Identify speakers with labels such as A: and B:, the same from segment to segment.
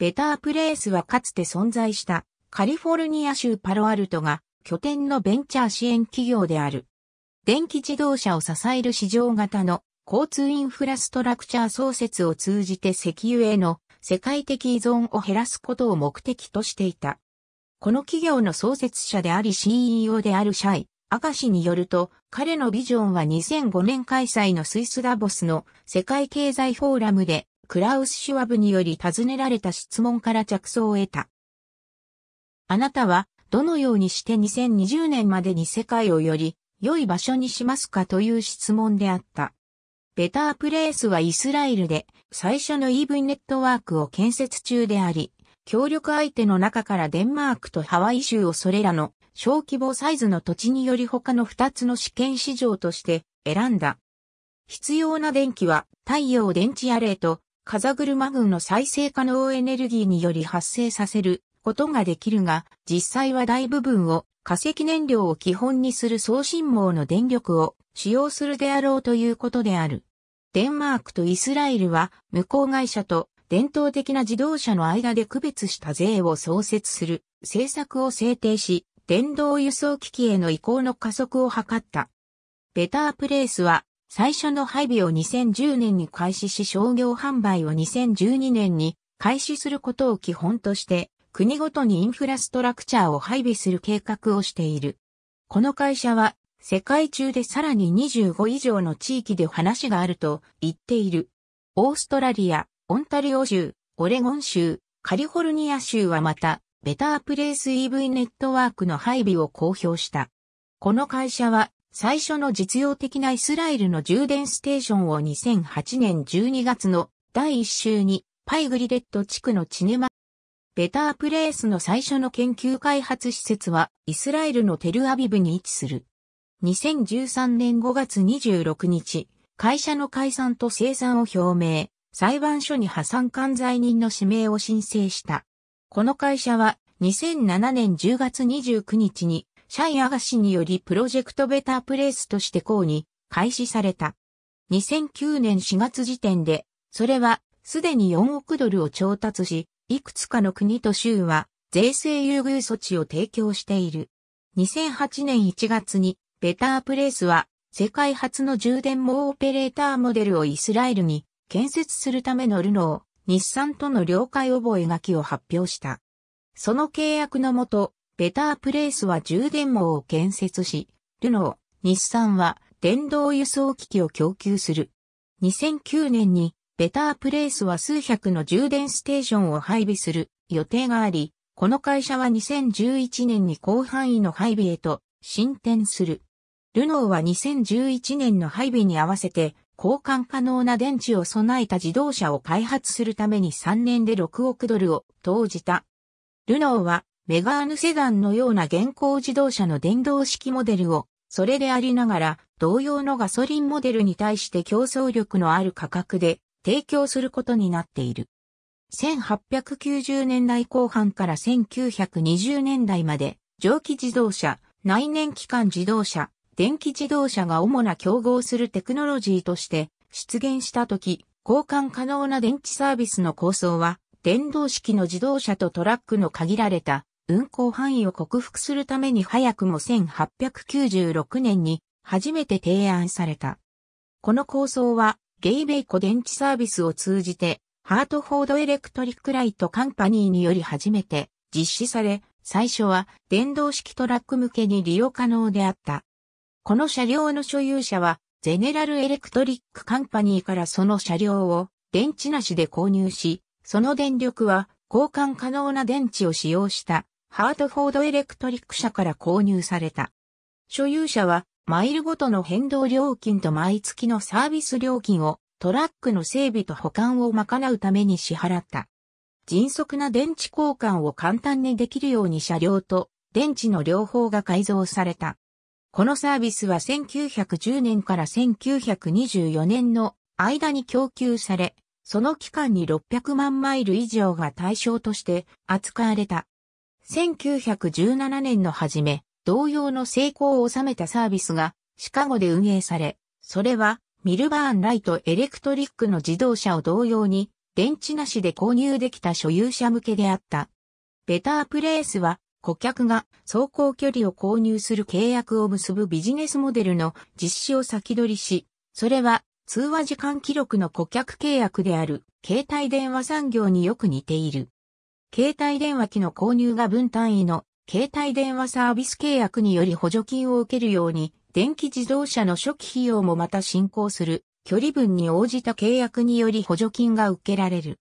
A: ベタープレースはかつて存在したカリフォルニア州パロアルトが拠点のベンチャー支援企業である。電気自動車を支える市場型の交通インフラストラクチャー創設を通じて石油への世界的依存を減らすことを目的としていた。この企業の創設者であり CEO であるシャイ、アカシによると、彼のビジョンは2005年開催のスイスダボスの世界経済フォーラムでクラウス・シュワブにより尋ねられた質問から着想を得た。あなたはどのようにして2020年までに世界をより良い場所にしますかという質問であった。ベタープレイスはイスラエルで最初の EV ネットワークを建設中であり、協力相手の中からデンマークとハワイ州をそれらの小規模サイズの土地により他の2つの試験市場として選んだ。必要な電気は太陽電池アレイと風車群の再生可能エネルギーにより発生させることができるが、実際は大部分を化石燃料を基本にする送信網の電力を使用するであろうということである。デンマークとイスラエルは無効会社と伝統的な自動車の間で区別した税を創設する政策を制定し、電動輸送機器への移行の加速を図った。ベタープレイスは最初の配備を2010年に開始し商業販売を2012年に開始することを基本として、国ごとにインフラストラクチャーを配備する計画をしている。この会社は、世界中でさらに25以上の地域で話があると言っている。オーストラリア、オンタリオ州、オレゴン州、カリフォルニア州はまた、ベタープレイス EV ネットワークの配備を公表した。この会社は最初の実用的なイスラエルの充電ステーションを2008年12月の第1週にパイグリレット地区のチネマベタープレイスの最初の研究開発施設はイスラエルのテルアビブに位置する。2013年5月26日、会社の解散と生産を表明、裁判所に破産管罪人の指名を申請した。この会社は2007年10月29日にシャイアガシによりプロジェクトベタープレイスとして公に開始された。2009年4月時点で、それはすでに4億ドルを調達し、いくつかの国と州は税制優遇措置を提供している。2008年1月にベタープレイスは世界初の充電網オペレーターモデルをイスラエルに建設するためのルノー、日産との了解覚書を発表した。その契約のもと、ベタープレイスは充電網を建設し、ルノー、日産は電動輸送機器を供給する。2009年にベタープレイスは数百の充電ステーションを配備する予定があり、この会社は2011年に広範囲の配備へと進展する。ルノーは2011年の配備に合わせて交換可能な電池を備えた自動車を開発するために3年で6億ドルを投じた。ルノーはメガーヌセダンのような現行自動車の電動式モデルを、それでありながら、同様のガソリンモデルに対して競争力のある価格で提供することになっている。1890年代後半から1920年代まで、蒸気自動車、内燃機関自動車、電気自動車が主な競合するテクノロジーとして出現したとき、交換可能な電池サービスの構想は、電動式の自動車とトラックの限られた運行範囲を克服するために早くも1896年に初めて提案された。この構想は、ゲイベイコ電池サービスを通じて、ハートフォードエレクトリックライトカンパニーにより初めて実施され、最初は電動式トラック向けに利用可能であった。この車両の所有者は、ゼネラルエレクトリックカンパニーからその車両を電池なしで購入し、その電力は交換可能な電池を使用したハートフォードエレクトリック社から購入された。所有者は、マイルごとの変動料金と毎月のサービス料金をトラックの整備と保管を賄うために支払った。迅速な電池交換を簡単にできるように車両と電池の両方が改造された。このサービスは1910年から1924年の間に供給され、その期間に600万マイル以上が対象として扱われた。1917年の初め、同様の成功を収めたサービスがシカゴで運営され、それはミルバーンライトエレクトリックの自動車を同様に電池なしで購入できた所有者向けであった。ベタープレイスは顧客が走行距離を購入する契約を結ぶビジネスモデルの実施を先取りし、それは通話時間記録の顧客契約である携帯電話産業によく似ている。携帯電話機の購入が分単位の携帯電話サービス契約により補助金を受けるように、電気自動車の初期費用もまた進行する、距離分に応じた契約により補助金が受けられる。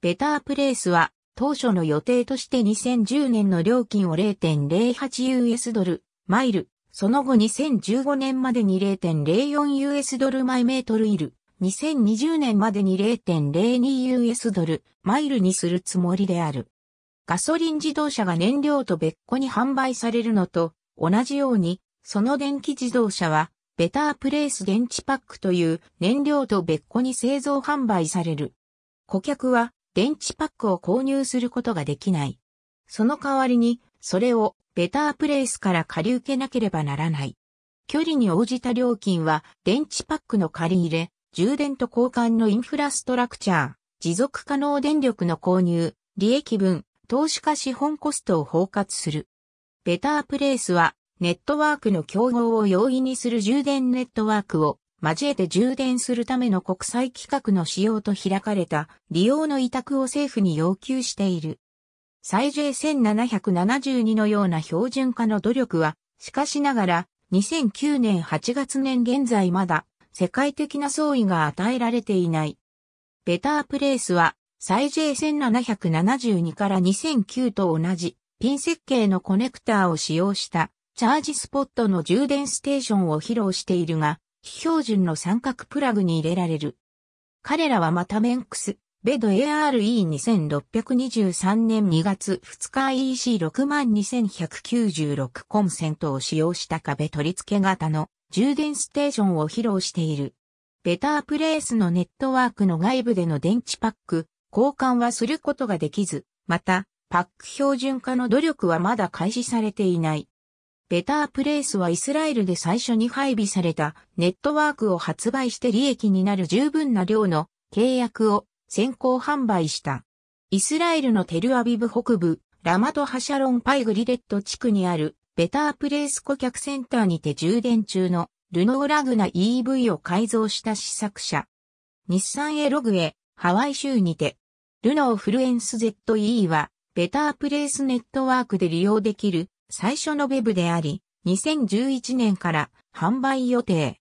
A: ベタープレイスは、当初の予定として2010年の料金を 0.08US ドル、マイル、その後2015年までに 0.04US ドルマイメートルいる、2020年までに 0.02US ドル、マイルにするつもりである。ガソリン自動車が燃料と別個に販売されるのと同じように、その電気自動車は、ベタープレイス電池パックという燃料と別個に製造販売される。顧客は電池パックを購入することができない。その代わりに、それをベタープレイスから借り受けなければならない。距離に応じた料金は電池パックの借り入れ、充電と交換のインフラストラクチャー、持続可能電力の購入、利益分、投資家資本コストを包括する。ベタープレイスは、ネットワークの競合を容易にする充電ネットワークを交えて充電するための国際規格の使用と開かれた利用の委託を政府に要求している。最 J1772 のような標準化の努力は、しかしながら、2009年8月年現在まだ世界的な総意が与えられていない。ベタープレイスは、最 J1772 から2009と同じ、ピン設計のコネクターを使用したチャージスポットの充電ステーションを披露しているが、非標準の三角プラグに入れられる。彼らはまたメンクス、ベド ARE2623 年2月2日 EC62196 コンセントを使用した壁取り付け型の充電ステーションを披露している。ベタープレイスのネットワークの外部での電池パック、交換はすることができず、また、パック標準化の努力はまだ開始されていない。ベタープレイスはイスラエルで最初に配備されたネットワークを発売して利益になる十分な量の契約を先行販売した。イスラエルのテルアビブ北部、ラマトハシャロンパイグリレット地区にあるベタープレイス顧客センターにて充電中のルノーラグナ EV を改造した試作車。日産エログへハワイ州にて、ルノーフルエンス ZE は、ベタープレイスネットワークで利用できる最初のウェブであり、2011年から販売予定。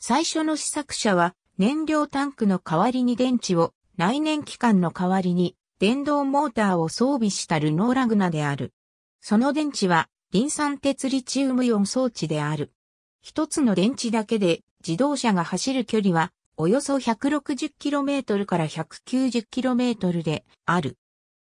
A: 最初の試作車は、燃料タンクの代わりに電池を、来年期間の代わりに電動モーターを装備したルノーラグナである。その電池はリン酸鉄リチウムイオン装置である。一つの電池だけで自動車が走る距離はおよそ 160km から 190km である。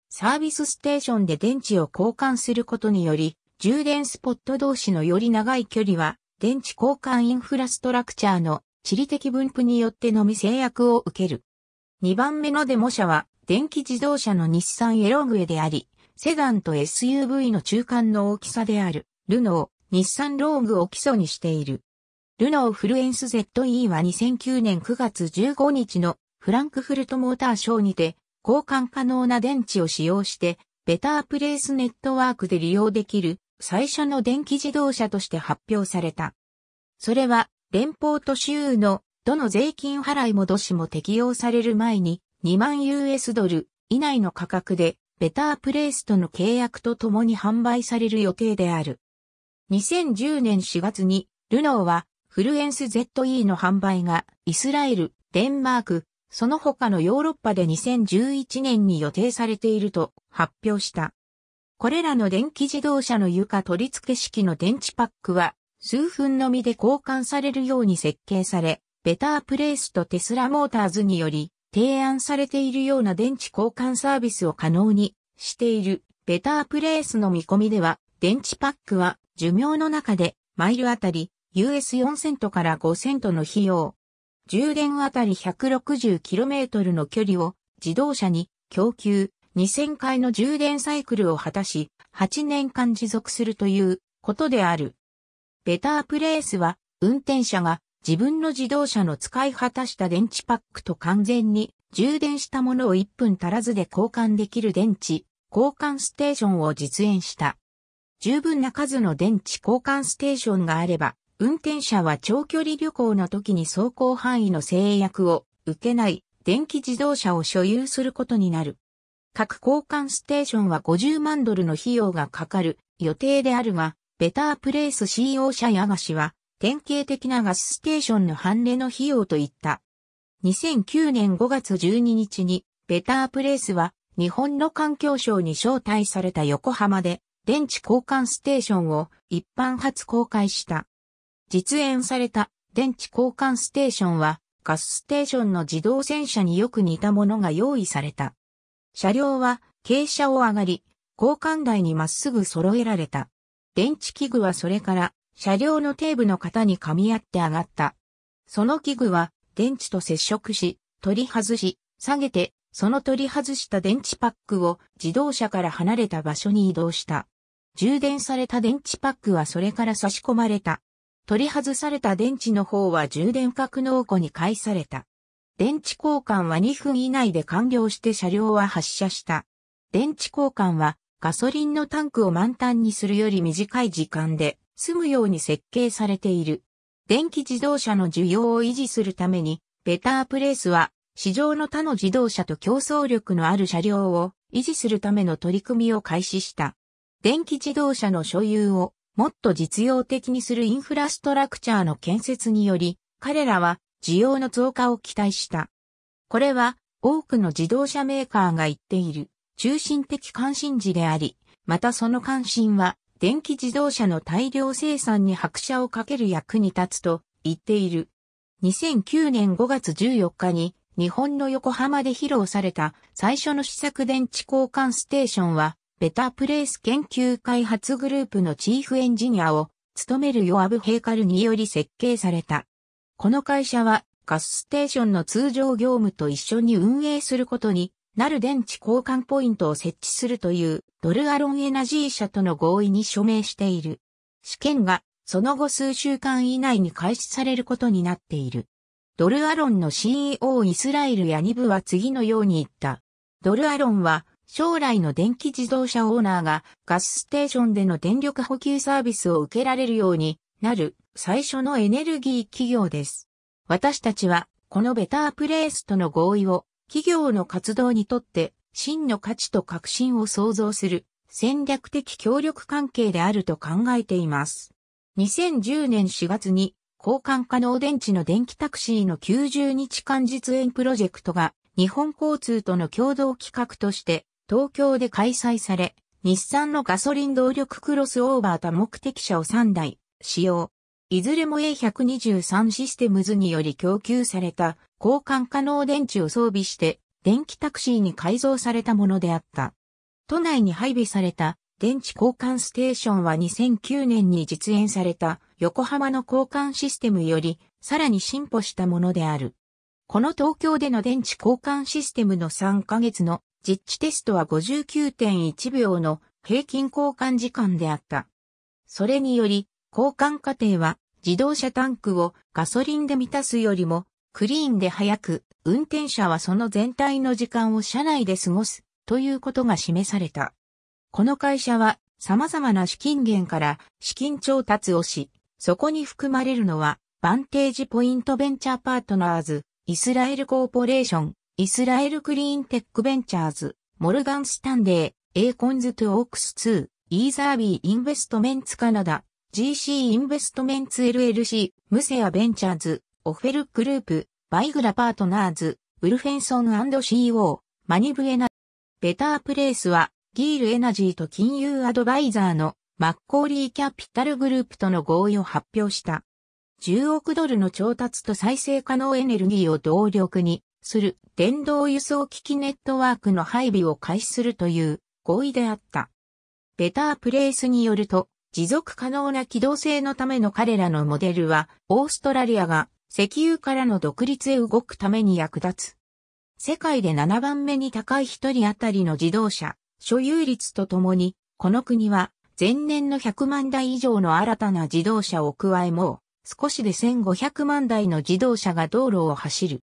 A: サービスステーションで電池を交換することにより、充電スポット同士のより長い距離は、電池交換インフラストラクチャーの地理的分布によってのみ制約を受ける。2番目のデモ車は、電気自動車の日産エログエであり、セダンと SUV の中間の大きさである、ルノー、日産ローグを基礎にしている。ルノーフルエンス ZE は2009年9月15日のフランクフルトモーターショーにて、交換可能な電池を使用して、ベタープレイスネットワークで利用できる最初の電気自動車として発表された。それは、連邦と州のどの税金払い戻しも適用される前に2万 US ドル以内の価格でベタープレイスとの契約とともに販売される予定である。2010年4月に、ルノーは、フルエンス ZE の販売が、イスラエル、デンマーク、その他のヨーロッパで2011年に予定されていると発表した。これらの電気自動車の床取り付け式の電池パックは、数分のみで交換されるように設計され、ベタープレイスとテスラモーターズにより、提案されているような電池交換サービスを可能にしているベタープレイスの見込みでは、電池パックは寿命の中でマイルあたり US4 セントから5セントの費用、充電あたり 160km の距離を自動車に供給2000回の充電サイクルを果たし、8年間持続するということである。ベタープレイスは運転者が自分の自動車の使い果たした電池パックと完全に充電したものを1分足らずで交換できる電池交換ステーションを実演した。十分な数の電池交換ステーションがあれば、運転者は長距離旅行の時に走行範囲の制約を受けない電気自動車を所有することになる。各交換ステーションは50万ドルの費用がかかる予定であるが、ベタープレイス CO 社やがしは典型的なガスステーションの判例の費用といった。2009年5月12日に、ベタープレイスは、日本の環境省に招待された横浜で、電池交換ステーションを一般初公開した。実演された電池交換ステーションは、ガスステーションの自動戦車によく似たものが用意された。車両は傾斜を上がり、交換台にまっすぐ揃えられた。電池器具はそれから車両の底部の型に噛み合って上がった。その器具は電池と接触し、取り外し、下げて、その取り外した電池パックを自動車から離れた場所に移動した。充電された電池パックはそれから差し込まれた。取り外された電池の方は充電格納庫に返された。電池交換は2分以内で完了して車両は発車した。電池交換はガソリンのタンクを満タンにするより短い時間で済むように設計されている。電気自動車の需要を維持するために、ベタープレイスは市場の他の自動車と競争力のある車両を維持するための取り組みを開始した。電気自動車の所有をもっと実用的にするインフラストラクチャーの建設により、彼らは需要の増加を期待した。これは多くの自動車メーカーが言っている中心的関心事であり、またその関心は電気自動車の大量生産に拍車をかける役に立つと言っている。2009年5月14日に日本の横浜で披露された最初の試作電池交換ステーションは、ベタプレイス研究開発グループのチーフエンジニアを務めるヨアブ・ヘイカルにより設計された。この会社はガスステーションの通常業務と一緒に運営することになる電池交換ポイントを設置するというドルアロンエナジー社との合意に署名している。試験がその後数週間以内に開始されることになっている。ドルアロンの CEO イスラエルヤニブは次のように言った。ドルアロンは将来の電気自動車オーナーがガスステーションでの電力補給サービスを受けられるようになる最初のエネルギー企業です。私たちはこのベタープレイスとの合意を企業の活動にとって真の価値と革新を創造する戦略的協力関係であると考えています。2010年4月に交換可能電池の電気タクシーの90日間実演プロジェクトが日本交通との共同企画として東京で開催され、日産のガソリン動力クロスオーバー多目的車を3台使用。いずれも A123 システムズにより供給された交換可能電池を装備して電気タクシーに改造されたものであった。都内に配備された電池交換ステーションは2009年に実演された横浜の交換システムよりさらに進歩したものである。この東京での電池交換システムの3ヶ月の実地テストは59.1秒の平均交換時間であった。それにより交換過程は自動車タンクをガソリンで満たすよりもクリーンで早く、運転者はその全体の時間を車内で過ごすということが示された。この会社は様々な資金源から資金調達をし、そこに含まれるのはバンテージポイントベンチャーパートナーズ、イスラエルコーポレーション、イスラエルクリーンテックベンチャーズ、モルガンスタンデー、エーコンズトゥオークス2、イーザービーインベストメンツカナダ、GC インベストメンツ LLC、ムセアベンチャーズ、オフェルグループ、バイグラパートナーズ、ウルフェンソン &CO、マニブエナ、ベタープレイスは、ギールエナジーと金融アドバイザーのマッコーリーキャピタルグループとの合意を発表した。10億ドルの調達と再生可能エネルギーを動力にする電動輸送機器ネットワークの配備を開始するという合意であった。ベタープレイスによると、持続可能な機動性のための彼らのモデルは、オーストラリアが石油からの独立へ動くために役立つ。世界で7番目に高い1人当たりの自動車、所有率とともに、この国は前年の100万台以上の新たな自動車を加えもう、少しで1500万台の自動車が道路を走る。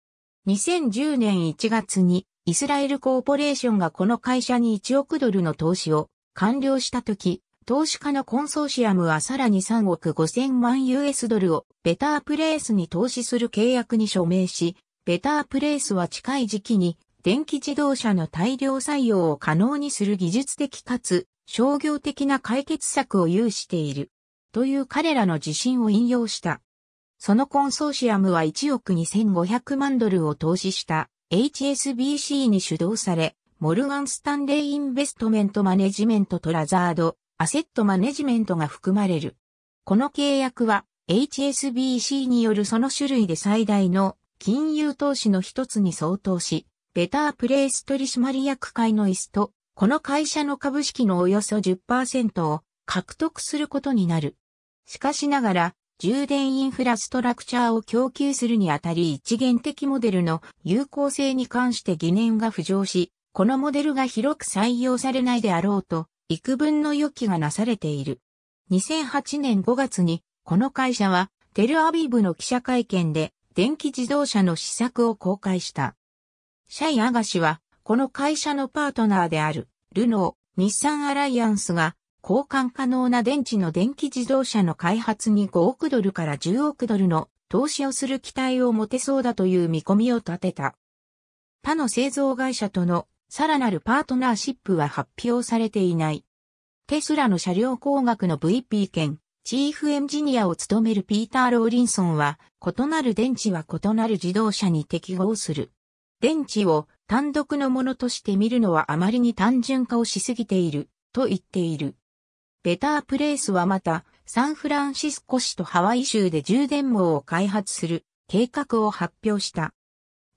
A: 2010年1月にイスラエルコーポレーションがこの会社に1億ドルの投資を完了した時、投資家のコンソーシアムはさらに3億5000万 US ドルをベタープレイスに投資する契約に署名し、ベタープレイスは近い時期に電気自動車の大量採用を可能にする技術的かつ商業的な解決策を有している。という彼らの自信を引用した。そのコンソーシアムは1億2500万ドルを投資した HSBC に主導され、モルガン・スタンレイ・インベストメント・マネジメントとラザード、アセットマネジメントが含まれる。この契約は HSBC によるその種類で最大の金融投資の一つに相当し、ベタープレイス取締役会の椅子と、この会社の株式のおよそ10%を獲得することになる。しかしながら、充電インフラストラクチャーを供給するにあたり一元的モデルの有効性に関して疑念が浮上し、このモデルが広く採用されないであろうと幾分の予期がなされている。2008年5月に、この会社は、テルアビブの記者会見で、電気自動車の試作を公開した。シャイ・アガシは、この会社のパートナーである、ルノー、日産アライアンスが、交換可能な電池の電気自動車の開発に5億ドルから10億ドルの投資をする期待を持てそうだという見込みを立てた。他の製造会社とのさらなるパートナーシップは発表されていない。テスラの車両工学の VP 兼チーフエンジニアを務めるピーター・ローリンソンは、異なる電池は異なる自動車に適合する。電池を単独のものとして見るのはあまりに単純化をしすぎている、と言っている。ベタープレイスはまた、サンフランシスコ市とハワイ州で充電網を開発する計画を発表した。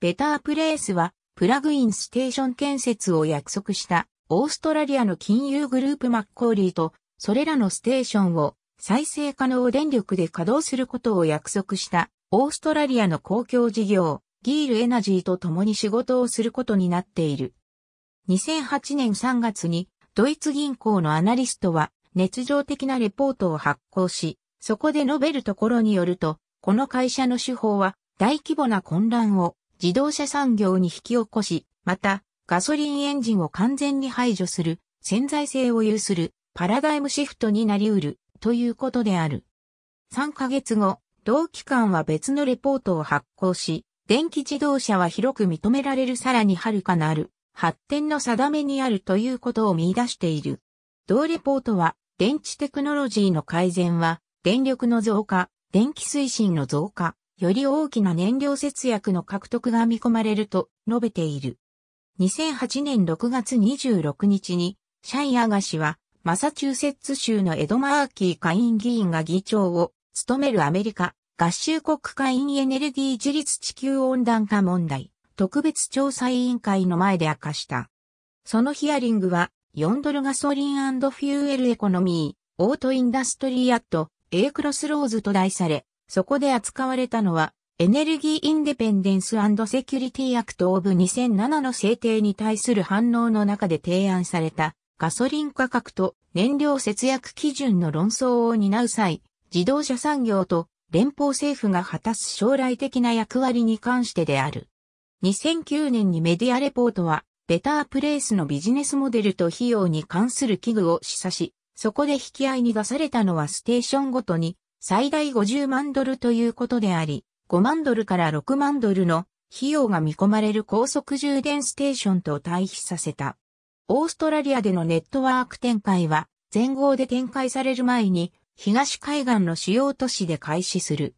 A: ベタープレイスはプラグインステーション建設を約束したオーストラリアの金融グループマッコーリーとそれらのステーションを再生可能電力で稼働することを約束したオーストラリアの公共事業ギールエナジーと共に仕事をすることになっている。2008年3月にドイツ銀行のアナリストは熱情的なレポートを発行し、そこで述べるところによると、この会社の手法は大規模な混乱を自動車産業に引き起こし、また、ガソリンエンジンを完全に排除する、潜在性を有する、パラダイムシフトになり得る、ということである。3ヶ月後、同機関は別のレポートを発行し、電気自動車は広く認められるさらに遥かなる発展の定めにあるということを見出している。同レポートは、電池テクノロジーの改善は、電力の増加、電気推進の増加、より大きな燃料節約の獲得が見込まれると述べている。2008年6月26日に、シャイアガ氏は、マサチューセッツ州のエドマーキー下院議員が議長を務めるアメリカ合衆国会員エネルギー自立地球温暖化問題特別調査委員会の前で明かした。そのヒアリングは4ドルガソリンフューエルエコノミーオートインダストリーアット A クロスローズと題されそこで扱われたのは、エネルギーインデペンデンスセキュリティアクトオブ2007の制定に対する反応の中で提案されたガソリン価格と燃料節約基準の論争を担う際、自動車産業と連邦政府が果たす将来的な役割に関してである。2009年にメディアレポートは、ベタープレイスのビジネスモデルと費用に関する器具を示唆し、そこで引き合いに出されたのはステーションごとに最大50万ドルということであり、5万ドルから6万ドルの費用が見込まれる高速充電ステーションと対比させた。オーストラリアでのネットワーク展開は、全豪で展開される前に、東海岸の主要都市で開始する。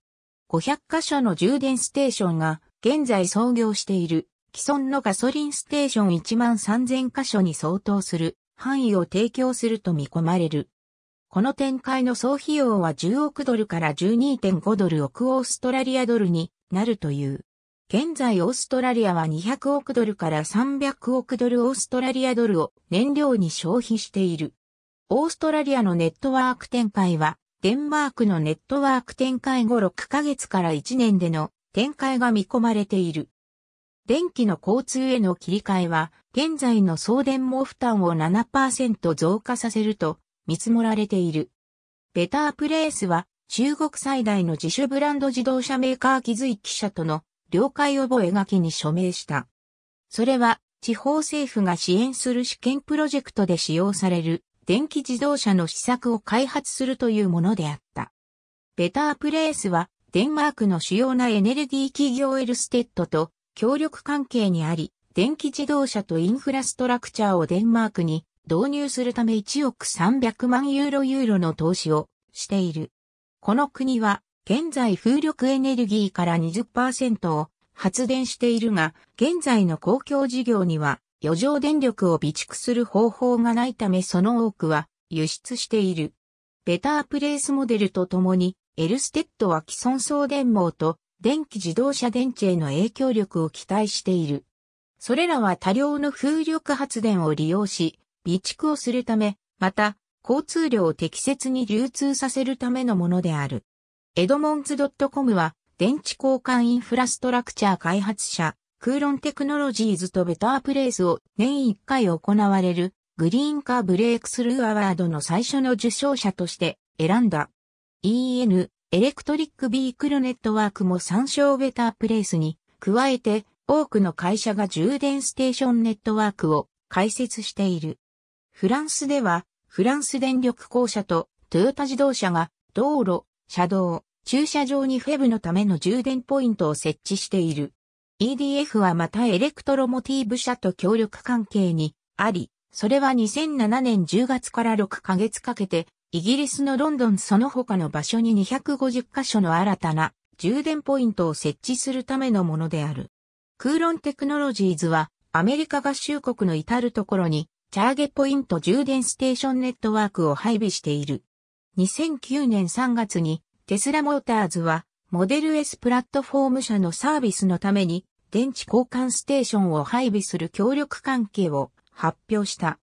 A: 500カ所の充電ステーションが現在創業している既存のガソリンステーション1万3000カ所に相当する範囲を提供すると見込まれる。この展開の総費用は10億ドルから12.5ドル億オーストラリアドルになるという。現在オーストラリアは200億ドルから300億ドルオーストラリアドルを燃料に消費している。オーストラリアのネットワーク展開は、デンマークのネットワーク展開後6ヶ月から1年での展開が見込まれている。電気の交通への切り替えは、現在の送電網負担を7%増加させると見積もられている。ベタープレースは中国最大の自主ブランド自動車メーカー気づい記者との了解覚書に署名した。それは地方政府が支援する試験プロジェクトで使用される電気自動車の施策を開発するというものであった。ベタープレースはデンマークの主要なエネルギー企業エルステッドと協力関係にあり、電気自動車とインフラストラクチャーをデンマークに導入するため1億300万ユーロユーロの投資をしている。この国は現在風力エネルギーから20%を発電しているが、現在の公共事業には余剰電力を備蓄する方法がないためその多くは輸出している。ベタープレイスモデルとともに、エルステッドは既存送電網と電気自動車電池への影響力を期待している。それらは多量の風力発電を利用し、備蓄をするため、また、交通量を適切に流通させるためのものである。エドモンズ .com は、電池交換インフラストラクチャー開発者、クーロンテクノロジーズとベタープレイスを年1回行われるグリーンカーブレイクスルーアワードの最初の受賞者として選んだ。EN エレクトリックビークルネットワークも参照ベタープレイスに加えて多くの会社が充電ステーションネットワークを開設している。フランスでは、フランス電力公社とトヨタ自動車が道路、車道、駐車場にフェブのための充電ポイントを設置している。EDF はまたエレクトロモティブ社と協力関係にあり、それは2007年10月から6ヶ月かけて、イギリスのロンドンその他の場所に250カ所の新たな充電ポイントを設置するためのものである。クーロンテクノロジーズはアメリカ合衆国の至るところにチャーゲポイント充電ステーションネットワークを配備している。2009年3月にテスラモーターズはモデル S プラットフォーム社のサービスのために電池交換ステーションを配備する協力関係を発表した。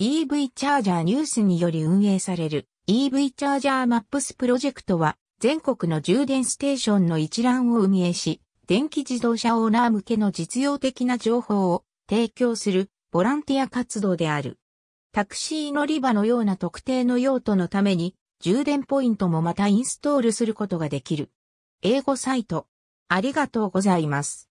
A: EV チャージャーニュースにより運営される EV チャージャーマップスプロジェクトは全国の充電ステーションの一覧を運営し、電気自動車オーナー向けの実用的な情報を提供するボランティア活動である。タクシー乗り場のような特定の用途のために、充電ポイントもまたインストールすることができる。英語サイト。ありがとうございます。